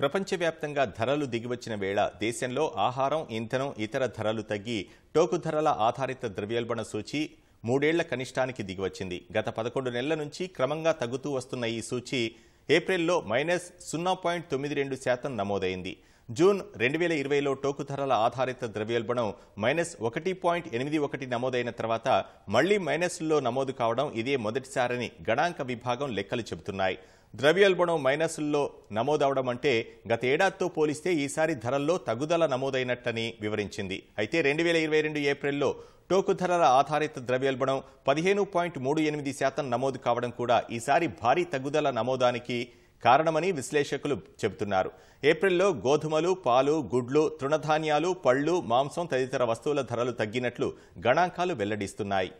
ప్రపంచవ్యాప్తంగా ధరలు దిగివచ్చిన వేళ దేశంలో ఆహారం ఇంధనం ఇతర ధరలు తగ్గి టోకు ధరల ఆధారిత ద్రవ్యోల్బణ సూచి మూడేళ్ల కనిష్టానికి దిగివచ్చింది గత పదకొండు నెలల నుంచి క్రమంగా తగ్గుతూ వస్తున్న ఈ సూచి ఏప్రిల్లో మైనస్ సున్నా పాయింట్ తొమ్మిది రెండు శాతం నమోదైంది జూన్ రెండు వేల ఇరవైలో టోకు ధరల ఆధారిత ద్రవ్యోల్బణం మైనస్ ఒకటి పాయింట్ ఎనిమిది ఒకటి నమోదైన తర్వాత మళ్లీ మైనస్లో నమోదు కావడం ఇదే మొదటిసారని గణాంక విభాగం లెక్కలు చెబుతున్నాయి ద్రవ్యోల్బణం మైనస్ల్లో నమోదవడం అంటే గత ఏడాదితో పోలిస్తే ఈసారి ధరల్లో తగ్గుదల నమోదైనట్టని వివరించింది అయితే రెండు వేల ఇరవై రెండు ఏప్రిల్లో టోకు ధరల ఆధారిత ద్రవ్యోల్బణం పదిహేను పాయింట్ మూడు ఎనిమిది శాతం నమోదు కావడం కూడా ఈసారి భారీ తగ్గుదల నమోదానికి కారణమని విశ్లేషకులు చెబుతున్నారు ఏప్రిల్లో గోధుమలు పాలు గుడ్లు తృణధాన్యాలు పళ్ళు మాంసం తదితర వస్తువుల ధరలు తగ్గినట్లు గణాంకాలు వెల్లడిస్తున్నాయి